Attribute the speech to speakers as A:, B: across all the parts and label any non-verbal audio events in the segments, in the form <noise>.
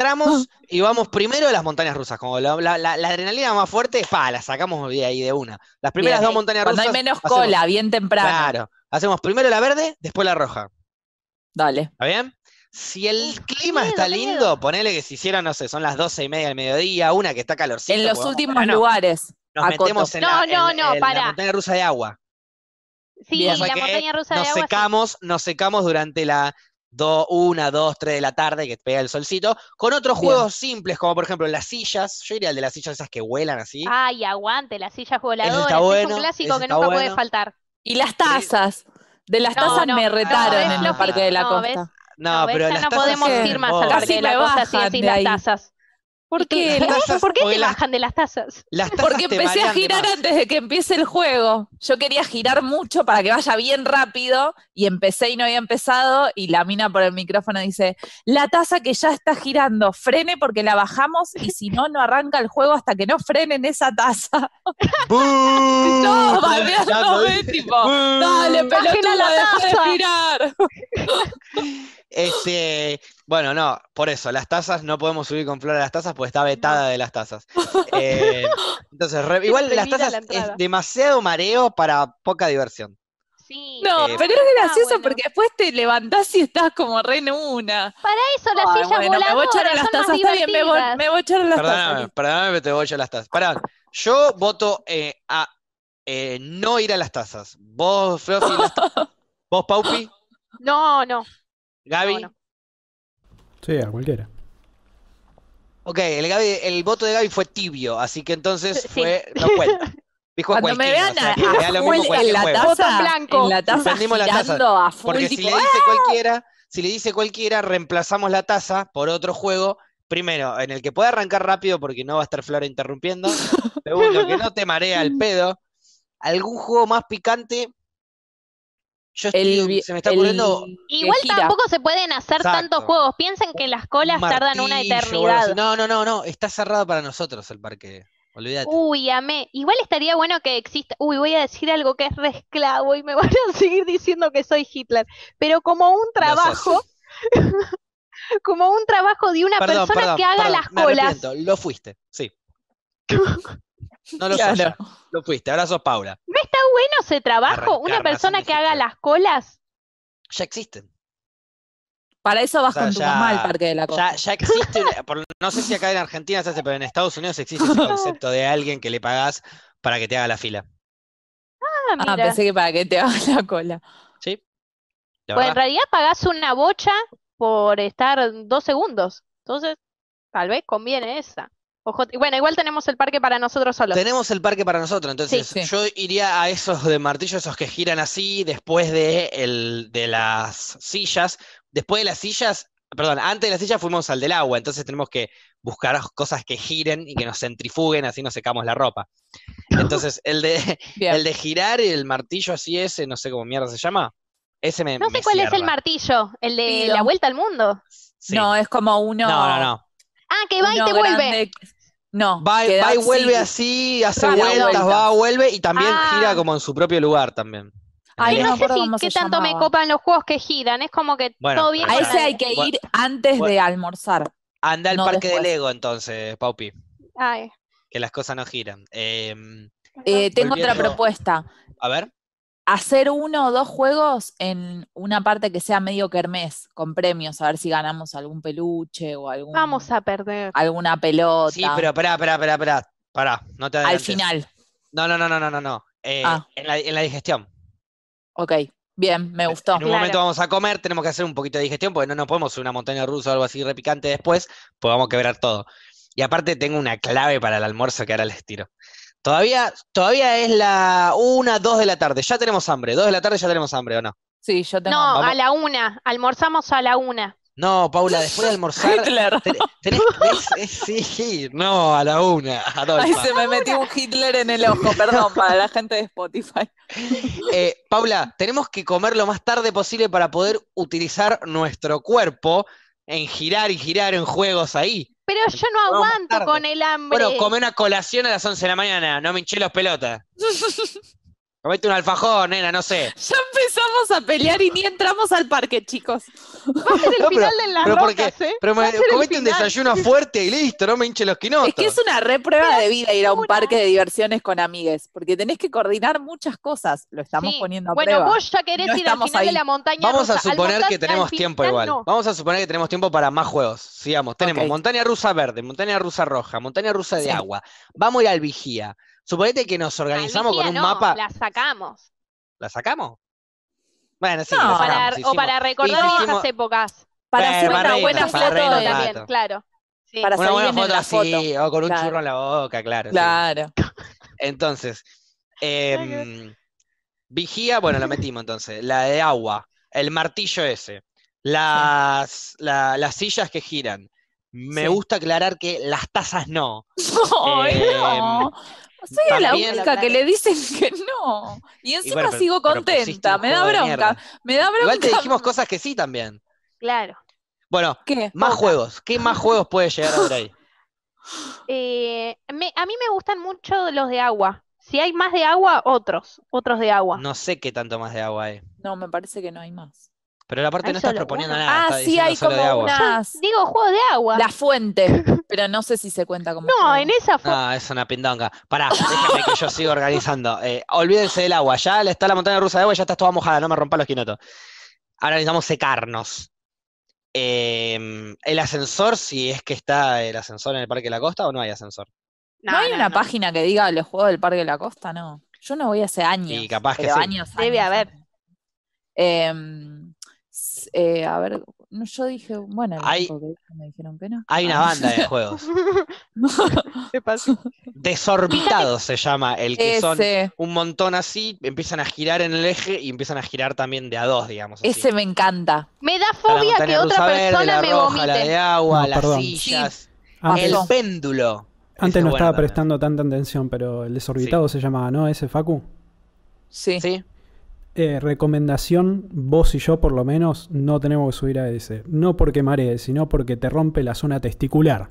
A: Entramos ah. y vamos primero a las montañas rusas. Como la, adrenalina más fuerte, pa, la sacamos de ahí de una. Las primeras dos montañas rusas. Cuando hay menos cola, bien temprano. Claro. Hacemos primero la verde, después la roja. Dale. ¿Está bien? Si el clima está lindo, ponele que se hicieron, no sé, son las doce y media del mediodía, una que está calorcito... En los últimos lugares. Nos metemos en, la montaña rusa de agua.
B: Sí, la montaña rusa de agua.
A: Secamos, Nos secamos durante la, una, dos, tres de la tarde, que pega el solcito, con otros juegos simples, como por ejemplo las sillas. Yo iría al de las sillas esas que vuelan así.
B: Ay, aguante, las sillas voladoras. es un clásico que nunca puede faltar. Y las tazas. De las tazas me
C: retaron en el Parque de la Costa.
B: no, pero no podemos ir más al de la Costa sin las tazas. <laughs> ¿Por qué? ¿Por qué te bajan de las tazas? Porque empecé a
C: girar antes de que empiece el juego. Yo quería girar mucho para que vaya bien rápido y empecé y no había empezado y la mina por el micrófono dice, la taza que ya está girando, frene porque la bajamos y si no, no arranca el juego hasta que no frenen esa taza. <laughs> <laughs> no, no, tipo, dale, pelotuda, la taza. de girar.
A: Este, bueno, no, por eso, las tazas no podemos subir con Flor a las tazas porque está vetada de las tazas. Eh, <laughs> entonces, igual las tazas es demasiado mareo para poca diversión.
C: Sí. No, eh, pero es ah, gracioso porque después te levantás y estás como re en una.
B: Para eso la silla. bueno, Me voy a echar a las tazas, me voy, a echar las
A: perdóname, tazas. Perdóname, pero te voy a echar las tazas. Pará, yo voto eh, a no ir a las tazas. Vos, Fluffy, <laughs> vos, Paupi.
B: No, no. Gaby. Sí, a cualquiera.
A: Ok, el, voto de Gaby fue tibio, así que entonces fue. No cuenta. Dijo Cuando me vean a, en la taza, blanco. en la taza, A full, porque si le dice cualquiera, si le dice cualquiera, reemplazamos la taza por otro juego. Primero, en el que puede arrancar rápido porque no va a estar Flora interrumpiendo. <laughs> Segundo, que no te marea el pedo. Algún juego más picante yo se me está ocurriendo. igual tampoco
B: se pueden hacer tantos juegos. Piensen que las colas tardan una eternidad. No,
A: no, no, no. Está cerrado para nosotros el parque. Olvídate.
B: Uy, amé. Igual estaría bueno que exista. Uy, voy a decir algo que es resclavo y me <laughs> van a seguir diciendo que soy Hitler. Pero como un trabajo. <laughs> como un trabajo de una persona que haga las colas.
A: lo fuiste, sí. <laughs> No lo Lo fuiste, abrazo Paula
B: bueno ese trabajo? Una persona que haga las colas. Ya existen. Para eso vas con tu ya, mamá al Parque de la cola. Ya, existen, existe,
A: <laughs> no sé si acá en Argentina se hace, pero en Estados Unidos existe ese <laughs> concepto de alguien que le pagas para que te haga la fila.
B: Ah, ah mira. ah pensé que para que te haga la cola. Sí. pues en realidad pagás una bocha por estar dos segundos. Entonces, tal vez conviene esa. Bueno, igual tenemos el parque para nosotros solos.
A: Tenemos el parque para nosotros, entonces yo iría a esos de martillo, esos que giran así, después de, de las sillas. Después de las sillas, perdón, antes de las sillas fuimos al del agua, entonces tenemos que buscar cosas que giren y que nos centrifuguen, así nos secamos la ropa. Entonces, el de, <laughs> el de girar y el martillo así ese, no sé cómo mierda se llama. Ese me,
C: no sé cuál es el
B: martillo, el de la vuelta al mundo. No, es como uno. No, no, no. Ah, que va y te vuelve. No. Va, y vuelve así,
C: hace vueltas, va,
A: vuelve y también ah. gira como en su propio lugar también. Ay, no, sé
B: si, qué tanto me copan los juegos que giran, es como que todo bien. A ese hay que ir antes de almorzar.
A: Anda
C: al parque del Ego
A: entonces, Paupi. Ay. Que las cosas no giran. Em,
C: eh, tengo otra propuesta. A ver hacer uno o dos juegos en una parte que sea medio kermés, con premios, a ver si ganamos algún peluche o algún. Vamos a perder. Alguna pelota. Sí, pero
A: pará, pará, pará, pará. no te Al final. No, no, no, no, no, no.
C: Eh, ah. en, la, digestión. Ok, bien, me gustó. En un momento vamos
A: a comer, tenemos que hacer un poquito de digestión porque no nos podemos una montaña rusa o algo así repicante después, pues vamos a quebrar todo. Y aparte tengo una clave para el almuerzo que ahora les tiro. Todavía, todavía es la una, dos de la tarde. Ya tenemos hambre. dos de la tarde ya tenemos hambre, ¿o no? Sí, yo tengo No, a la
B: una, Almorzamos a la una.
A: No, Paula, después de almorzar. Hitler. <laughs> tenés, sí, no, a la una. Adolfa. se me
B: metió un Hitler en el ojo,
C: perdón, para la gente de Spotify.
A: <laughs> Eh, Paula, tenemos que comer lo más tarde posible para poder utilizar nuestro cuerpo en girar y girar en juegos ahí.
B: Pero yo no aguanto con el hambre. Bueno, comé
A: una colación a las 11 de la mañana, no me hinché los pelotas.
B: <laughs>
A: Comete un alfajón, nena, no sé. Ya
B: empezamos a pelear y ni
C: entramos al parque, chicos. Va a el
B: final
A: porque, ¿eh? Pero comete un desayuno fuerte y listo, no me hinche los quinotos. Es que es
C: una reprueba de vida ir a un parque de diversiones con amigues, porque tenés que coordinar muchas cosas. Lo estamos poniendo a bueno, prueba. Bueno, vos ya querés ir al final de la montaña
B: Vamos a suponer que tenemos tiempo igual.
A: Vamos a suponer que tenemos tiempo para más juegos. Sigamos, tenemos montaña rusa verde, montaña rusa roja, montaña rusa de agua. Vamos a ir al vigía. Suponete que nos organizamos con un mapa. La
B: sacamos.
A: ¿La sacamos? Bueno, sí, o para recordar
B: hicimos, esas épocas. Para eh, hacer una buena foto también, claro. Sí. Para una buena foto así, o con un churro
A: en la boca, claro. Claro. <laughs> Entonces, em, vigía, bueno, la metimos entonces. La de agua, el martillo ese, las, las sillas que giran. Me
C: gusta aclarar que las
A: tazas no. <laughs> Em,
C: no. Soy la única que le dicen que no. Y encima sigo contenta. Me da bronca. Me Igual
A: te dijimos cosas que sí también. Claro. Bueno, ¿Qué? más juegos. ¿Qué más juegos puede llegar a ver ahí? <laughs>
B: Eh, a mí me gustan mucho los de agua. Si hay más de agua, otros. Otros de agua.
A: No sé qué tanto más de agua hay.
B: No, me parece que no hay más.
A: Pero la parte no estás proponiendo nada. Ah, sí, hay como agua.
B: digo, juegos de agua. La fuente.
C: <laughs> Pero no sé si se cuenta como. No, en esa fuente.
A: No, es una pindonga. Pará, déjame que yo sigo organizando. Eh, olvídense del agua. Ya está la montaña rusa de agua, ya está toda mojada, no me rompa los quinotos. Ahora necesitamos secarnos. Em, el ascensor, si es que está el ascensor en el Parque de la Costa o no hay ascensor.
C: No, hay una página que diga los juegos del Parque de la Costa, no. Yo no voy hace años. Y capaz que sí. años, años, Debe haber. Em, eh, a ver, yo dije, bueno, hay, una ah.
A: banda de <laughs> juegos.
B: <laughs>
A: Desorbitado se llama el que son un montón así, empiezan a girar en el eje y empiezan a girar también de a dos, digamos.
C: Ese me encanta. Me da fobia que otra persona me vomite. La de
A: agua, las
C: ah,
B: el
A: péndulo.
B: Antes no estaba prestando tanta atención, pero el desorbitado se llamaba, ¿no? Ese Facu. Sí. Sí. Eh, recomendación, vos y yo por lo menos, no tenemos que subir a ese. No porque maree, sino porque te rompe la zona testicular.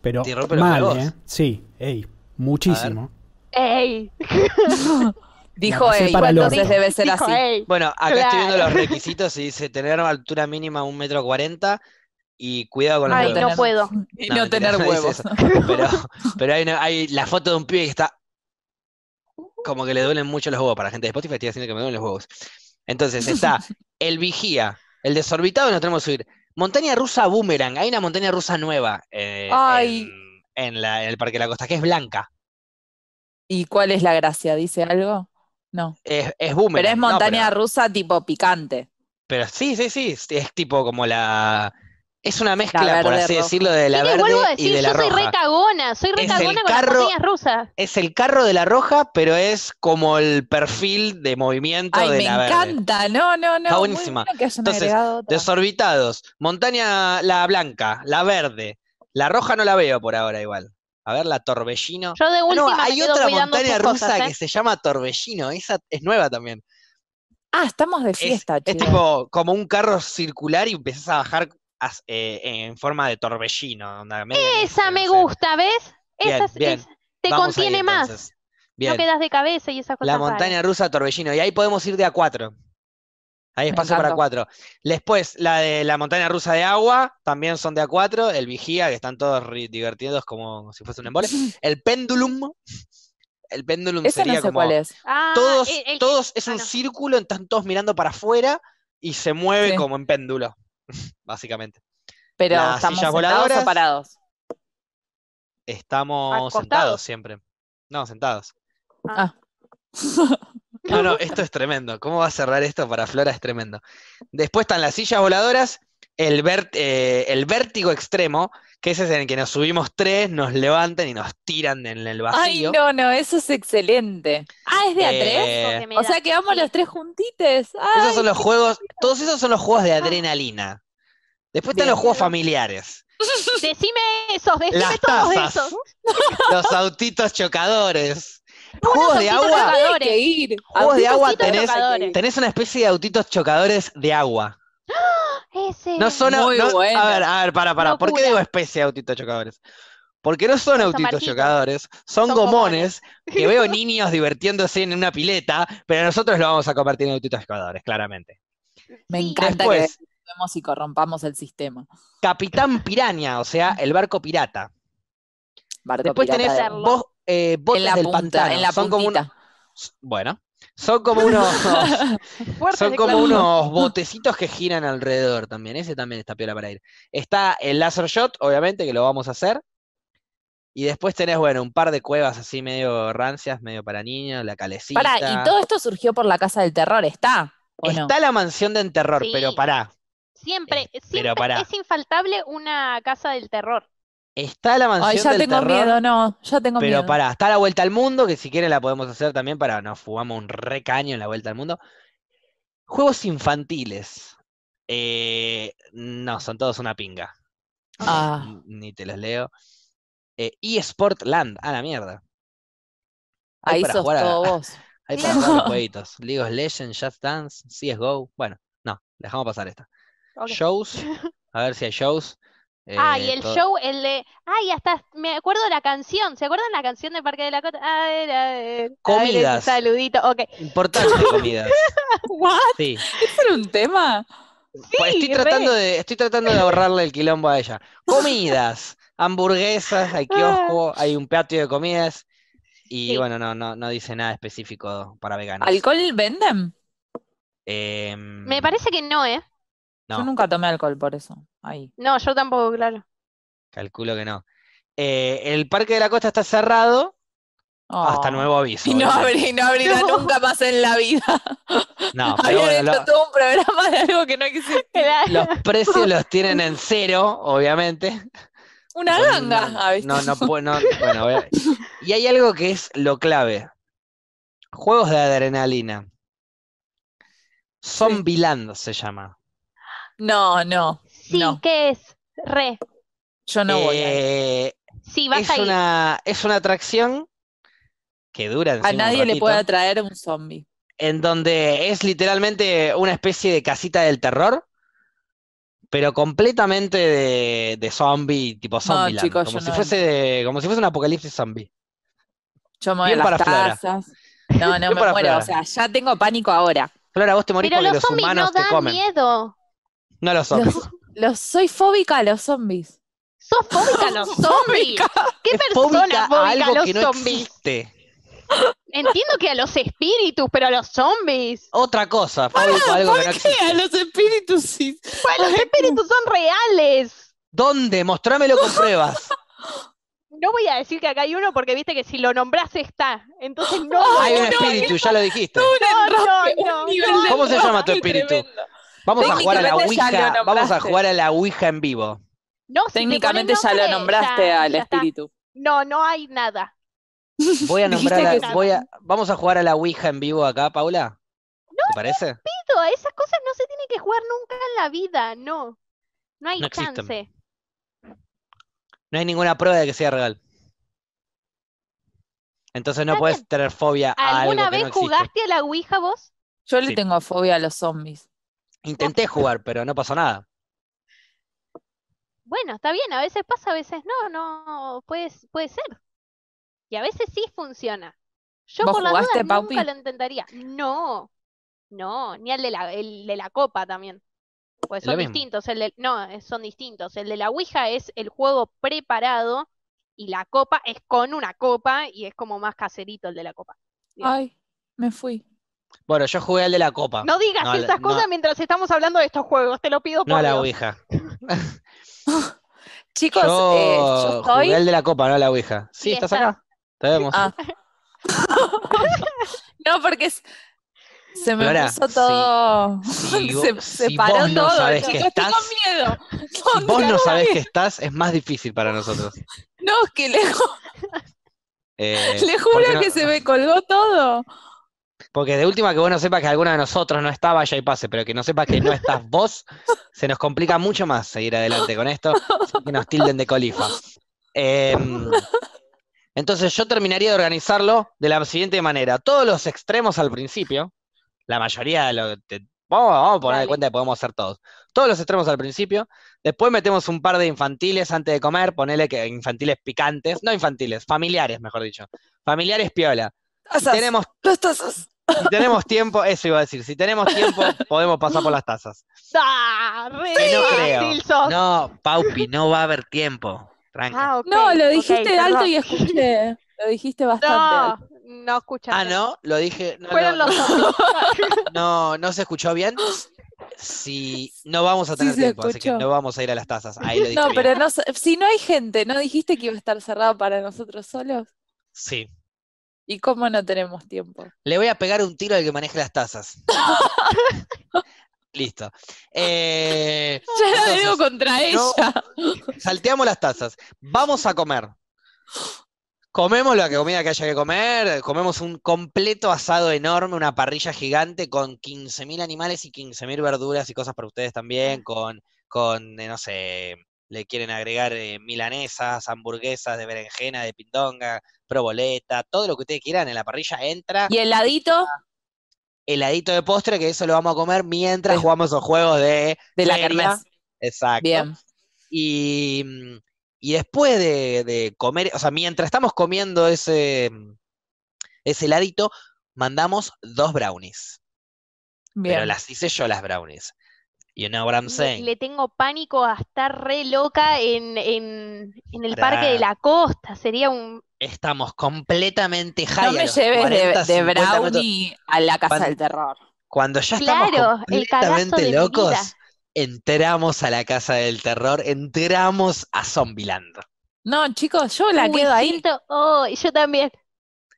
B: Pero mal, ¿eh? Sí, ey, muchísimo. <laughs> Dijo ey, entonces debe ser así. Bueno,
A: acá estoy viendo los requisitos y dice tener una altura mínima de un metro cuarenta y cuidado con los Ay, no puedo.
B: No, no tener huevos.
A: Pero, pero hay la foto de un pibe que está como que le duelen mucho los huevos. Para la gente de Spotify estoy haciendo que me duelen los huevos. Entonces está <laughs> el vigía, el desorbitado, nos tenemos que subir. Montaña rusa Boomerang, hay una montaña rusa nueva eh, En, el Parque de la Costa, que es blanca.
C: ¿Y cuál es la gracia? ¿Dice algo? No.
A: Es, boomerang. Pero es montaña
C: rusa tipo picante.
A: Pero sí, sí, sí, es tipo como la,
B: es una mezcla, por así decirlo, de la verde vuelvo a decir, y de la yo soy re cagona. soy recagona con carro, las rusas.
A: Es el carro de la roja, pero es como el perfil de movimiento Ay, de la verde. me
B: encanta, no, no, no. Está
A: buenísima. Entonces, desorbitados, montaña la blanca, la verde, la roja no la veo por ahora igual. A ver, la Torbellino.
B: Yo de última ah, no, hay otra montaña
A: rusa que ¿eh? se llama Torbellino, esa es nueva también.
C: Ah, estamos de fiesta, es, es
A: tipo como un carro circular y empezás a bajar eh, en forma de torbellino.
B: esa me gusta, ¿ves? Esa te contiene más. No quedas de cabeza y esas cosas. La montaña
A: rusa torbellino. Y ahí podemos ir de a cuatro. Hay espacio para cuatro. Después, la de la montaña rusa de agua, también son de a cuatro. El vigía, que están todos divertidos como si fuese un embole. <laughs> El péndulum El péndulum sería como. es. Ah, todos, todos es ah, un círculo, están todos mirando para afuera y se mueve como en péndulo. <laughs> básicamente.
C: Pero estamos sillas voladoras, o parados.
A: Estamos sentados siempre. No, sentados.
C: Ah. ah. No, no, esto
A: es tremendo. ¿Cómo va a cerrar esto para Flora? Es tremendo. Después están las sillas voladoras el, eh, el vértigo extremo, que ese es en el que nos subimos tres, nos levantan y nos tiran en el vacío. Ay, no,
C: no, eso es excelente. Ah, es de a tres. Eh, o sea que vamos los tres juntites. esos son los
A: juegos, todos esos son los juegos de ah. adrenalina. Después están los juegos familiares.
B: <laughs> Decime esos, decime Las todos esos.
A: Los autitos chocadores.
B: Juegos de agua. Juegos de agua tenés,
A: tenés una especie de autitos chocadores de agua.
B: No son A ver, a ver, para, para. ¿Por
A: qué digo especie de autitos chocadores? Porque no son, autitos chocadores, son, gomones, que veo <laughs> niños divirtiéndose en una pileta, pero nosotros lo vamos a convertir en autitos chocadores, claramente.
C: Me encanta que que y corrompamos el sistema. Capitán Piraña, o sea, el barco pirata. Después tenés vos,
A: eh, en la punta, En la Bueno, son como unos.
C: <laughs> son como unos
A: botecitos que giran alrededor también. Ese también está piola para ir. Está el laser shot, obviamente, que lo vamos a hacer. Y después tenés, bueno, un par de cuevas así medio rancias, medio para niños, la calecita. Pará, y todo
B: esto
C: surgió por la casa del terror, ¿está? Está la mansión del
A: terror, pero pará.
B: Siempre, eh, siempre es infaltable una casa del terror.
C: Está la mansión ya del tengo miedo, no, ya
B: tengo
A: pero miedo. Pero pará, está la vuelta al mundo, que si quieren la podemos hacer también para nos jugamos un recaño en la vuelta al mundo. Juegos infantiles. Eh, no, son todos una pinga.
C: Ah. Eh,
A: ni te los leo. Y eh, Sportland, a la mierda. Ahí para sos jugar todo vos. <laughs> Hay para jugar los <laughs> jueguitos. League of Legends, Just Dance, CSGO. Bueno, no, dejamos pasar esta. Shows, <laughs> a ver si hay shows ah, y eh, el show,
B: el de. Ay, hasta me acuerdo la canción. ¿Se acuerdan la canción de Parque de la Cota? Ah, eh, comidas. saludito, okay. Importante <laughs> comidas. ¿What? Sí. ¿Eso era un
C: tema?
A: Pues estoy, tratando de, estoy tratando de ahorrarle el quilombo a ella. Comidas, hamburguesas, hay ah. kiosco, hay un patio de comidas. Y bueno, no, no, no dice nada específico para veganos. ¿Alcohol
B: venden?
A: Em, me
B: parece que no, ¿eh?
C: Yo nunca tomé alcohol por eso. Ahí.
B: No, yo tampoco, claro.
A: Calculo que no. Eh, el Parque de la Costa está cerrado hasta oh. nuevo aviso. <laughs> Y no,
C: abrirá nunca más en la vida. <laughs>
A: No, pero Habían
C: todo un programa de algo que no existe. Los
A: <laughs> precios los tienen en cero, obviamente.
C: Una ganga. Ah, no,
A: no, Y hay algo que es lo clave. Juegos de adrenalina. Zombieland se llama.
C: No, no. Sí, ¿qué es? Re. Yo no voy
A: a eh,
C: Sí, vas es a ir. Una, es una atracción
A: que dura. A nadie le puede
C: atraer un zombie.
A: En donde es literalmente una especie de casita del terror, pero completamente de, de zombie, tipo zombie. No, chicos, como, si fuese como si fuese un apocalipsis zombie.
C: Yo me voy a las tazas. No, no me muero. O sea, ya tengo pánico ahora.
A: Flora, vos te morís pero los, zombies humanos no dan
C: miedo. No los zombies. Los, soy fóbica a los zombies.
B: ¿Sos fóbica a los <laughs> zombies? ¿Qué persona fóbica, a, los que zombies? Entiendo que a los espíritus, pero a los zombies.
A: Otra cosa, algo ¿por
B: qué? A los espíritus sí. Pues los espíritus son reales. ¿Dónde? Mostrámelo con pruebas. No voy a decir que acá hay uno porque viste que si lo nombrás está. Entonces no. Hay un espíritu,
A: ya lo dijiste. No, no, ¿Cómo se llama tu espíritu? Vamos a jugar a la Ouija, vamos a jugar a la Ouija en vivo.
B: No, Técnicamente ya lo nombraste al espíritu. No, no hay nada. Voy a
A: nombrar vamos a jugar a la Ouija en vivo acá, Paula. No, ¿Te parece?
B: esas cosas no se tienen que jugar nunca en la vida, no. No hay no chance.
A: No hay ninguna prueba de que sea real. Entonces no puedes tener fobia
C: a ¿Alguna vez jugaste
B: a la Ouija vos?
C: Yo le tengo fobia a los zombies. Intenté jugar, pero no pasó nada.
B: Bueno, está bien, a veces pasa, a veces no, no puede, puede ser. Y a veces sí funciona. Yo ¿Vos la lo intentaría. No, no, ni el de la, el de la copa también. Pues son distintos, el de, no, son distintos. El de la Ouija es el juego preparado y la copa es con una copa y es como más caserito el de la copa. Ay, me fui.
A: Bueno, yo jugué al de la copa. No digas estas esas cosas
B: mientras estamos hablando de estos juegos, te lo pido por No a la
A: Ouija. <laughs>
B: Chicos, yo, eh, yo estoy... jugué al
A: de la copa, no a la Ouija. Sí, estás acá. Te vemos.
B: Ah.
C: <laughs> no, porque Se me puso todo. <laughs> se, paró todo. Sabes que estás, con miedo. si vos no sabés que
A: estás, es más difícil para nosotros. No, es que le, eh, le juro que se
C: me colgó
B: todo.
A: Porque de última que vos no sepas que alguno de nosotros no está, vaya y pase, pero que no sepas que no estás <laughs> vos, se nos complica mucho más seguir adelante con esto, que nos tilden de colifa. Em, entonces yo terminaría de organizarlo de la siguiente manera. Todos los extremos al principio, la mayoría de los... Vamos, a poner de cuenta que podemos ser todos. Todos los extremos al principio. Después metemos un par de infantiles antes de comer. Ponele que infantiles picantes. No infantiles, familiares, mejor dicho. Familiares piola. tenemos los si tenemos tiempo, eso iba a decir, si tenemos tiempo, <laughs> podemos pasar por las tazas.
B: Ah, no creo.
A: No, Paupi, no va a haber tiempo. Ah,
B: no, lo dijiste alto y escuché. Lo dijiste bastante. No, alto. no escuchaste. Ah, no,
A: lo dije. No, Fueron los no, <laughs> no, no se escuchó bien. Si no vamos a tener tiempo, así que no vamos a ir a las tazas. Ahí lo dije no, pero
C: si no hay gente, ¿no dijiste que iba a estar cerrado para nosotros solos? Sí, ¿Y cómo no tenemos tiempo?
A: Le voy a pegar un tiro al que maneje las tazas. <laughs> Listo. Eh, <laughs> ya la contra ella. salteamos las tazas. Vamos a comer. Comemos la comida que haya que comer, comemos un completo asado enorme, una parrilla gigante con 15.000 animales y 15.000 verduras y cosas para ustedes también, mm. con, con eh, no sé, le quieren agregar eh, milanesas, hamburguesas de berenjena, de pindonga, proboleta, todo lo que ustedes quieran en la parrilla
C: entra. ¿Y el ladito?
A: Heladito de postre, que eso lo vamos a comer mientras jugamos los juegos de. De la carne. Exacto. Bien. Y, y después de, de, comer, o sea, mientras estamos comiendo ese, ese heladito, mandamos dos brownies. Pero las hice yo las brownies. You know what Le,
B: tengo pánico a estar re loca en, en, en el parque de la costa. Sería un.
A: Estamos completamente high. No me lleves de, Brownie
B: a la casa del terror.
A: Cuando ya estamos completamente locos, entramos a la casa del terror, entramos a Zombieland.
B: No, chicos, yo la quedo ahí. Oh, yo también.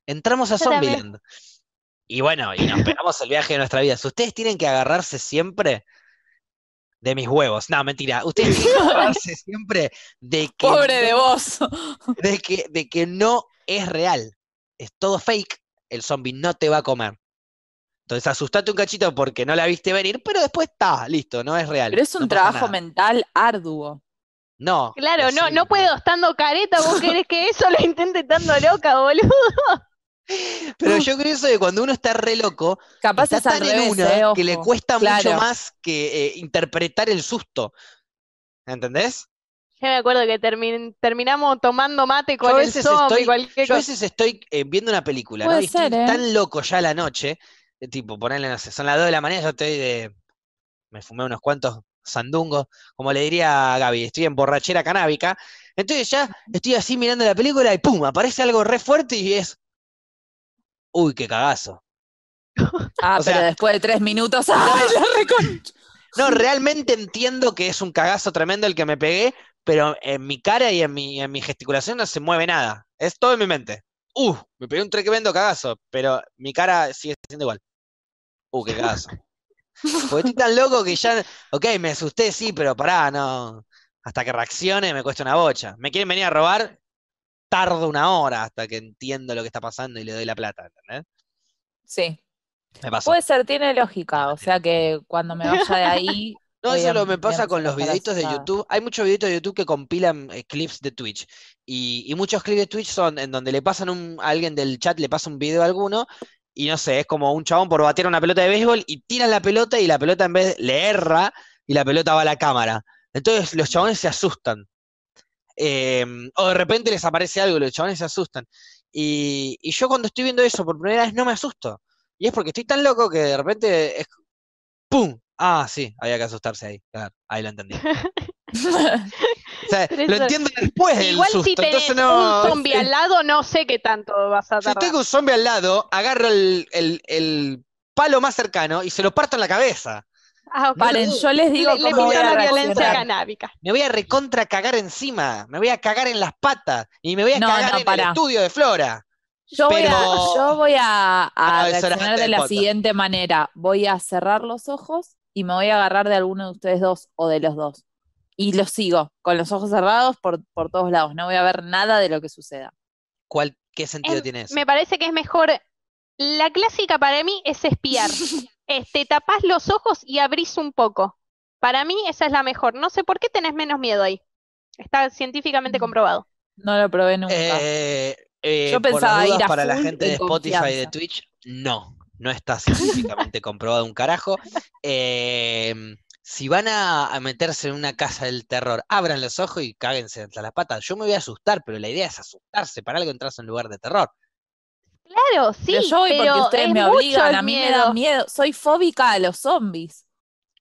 B: Entramos a Zombieland.
A: Y bueno, y nos pegamos el viaje de nuestra vida. Si ustedes tienen que agarrarse siempre de mis huevos. No, mentira. Ustedes <laughs> siempre de que. Pobre de vos. De que, de que no es real. Es todo fake. El zombie no te va a comer. Entonces asustate un cachito porque no la viste venir, pero después está, listo, no es real. Pero es un trabajo
B: mental arduo. No. Claro, no, no puedo estando careta, vos querés que eso lo intente estando loca, boludo.
A: Pero yo creo eso de cuando uno está re loco, Capaz está eh, que le cuesta mucho más que eh, interpretar el susto. ¿Entendés?
B: Yo me acuerdo que terminamos tomando mate con yo el Yo a veces
A: estoy eh, viendo una película, Y estoy tan loco ya la noche, tipo, ponerle, no sé, son las 2 de la mañana, yo estoy de... Me fumé unos cuantos sandungos, como le diría a Gaby, estoy en borrachera canábica. Entonces ya estoy así mirando la película y pum, aparece algo re fuerte y es uy, qué cagazo. Ah, pero después de tres minutos, <laughs> ah, No, realmente entiendo que es un cagazo tremendo el que me pegué, pero en mi cara y en mi, en mi gesticulación no se mueve nada. Es todo en mi mente. Uh, me pegué un tremendo cagazo, pero mi cara sigue siendo igual. Uh, qué cagazo. Porque estoy tan loco que ya. Ok, me asusté, sí, pero pará, no. Hasta que reaccione me cuesta una bocha. ¿Me quieren venir a robar? tardo una hora hasta que entiendo lo que está pasando y le doy la plata, ¿entendés?
C: Sí. Puede ser, tiene lógica, o ah, sea que cuando me vaya de ahí... <laughs> No, eso lo me pasa con los videitos de YouTube.
A: Hay muchos videitos de YouTube que compilan eh, clips de Twitch. Y, muchos clips de Twitch son en donde le pasan un, a alguien del chat, le pasa un video a alguno, y no sé, es como un chabón por batear una pelota de béisbol y tiran la pelota y la pelota en vez le erra y la pelota va a la cámara. Entonces los chabones se asustan. Em, o de repente les aparece algo, los chavales se asustan. Y, yo cuando estoy viendo eso por primera vez no me asusto. Y es porque estoy tan loco que de repente es... ¡Pum! Ah, sí, había que asustarse ahí. ahí lo entendí. <laughs>
B: lo
A: entiendo después del Igual si tenés un zombie al
B: lado, no sé qué tanto vas a tardar. Si tengo un zombie al lado, agarro
A: el palo más cercano y se lo parto en la cabeza.
B: Ah, yo les digo le, la violencia canábica.
A: Me voy a recontra cagar encima, me voy a cagar en las patas y me voy a cagar en para. el estudio de Flora.
B: Yo voy a, yo
C: ah, reaccionar de la siguiente manera. Voy a cerrar los ojos y me voy a agarrar de alguno de ustedes dos o de los dos. Y lo sigo, con los ojos cerrados por, por todos lados.
B: No voy a ver nada de lo que suceda.
A: ¿Cuál, ¿Qué sentido tiene eso?
B: Me parece que es mejor. La clásica para mí es espiar. <laughs> Este, tapás los ojos y abrís un poco. Para mí esa es la mejor. No sé por qué tenés menos miedo ahí. Está científicamente mm. comprobado.
C: No lo probé nunca. Eh, eh, Yo pensaba ir para la gente de Spotify y de Twitch,
A: no, no está científicamente <laughs> comprobado un carajo. Eh, si van a, meterse en una casa del terror, abran los ojos y cáguense entre las patas. Yo me voy a asustar, pero la idea es asustarse. Para algo entras en un lugar de terror.
C: Claro, sí. Pero yo voy porque ustedes me obligan, a mí me da miedo. Soy fóbica a los zombies.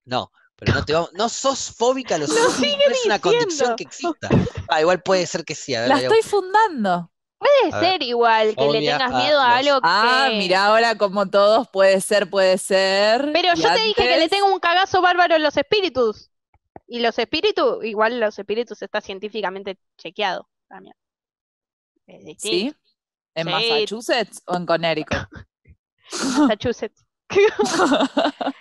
A: No, pero no te vamos, no sos fóbica a los <laughs> zombies. No es una condición que exista. Ah, igual puede ser que
C: sí. la estoy fundando. Puede ser igual que le tengas miedo a, algo ah, que. Ah, mira,
B: ahora como todos, puede ser, puede ser. Pero yo te dije que le tengo un cagazo bárbaro a los espíritus. Y los espíritus, igual los espíritus está científicamente chequeado también. ¿Sí?
C: en Massachusetts o en Connecticut.
B: <laughs> Massachusetts. <laughs> <laughs>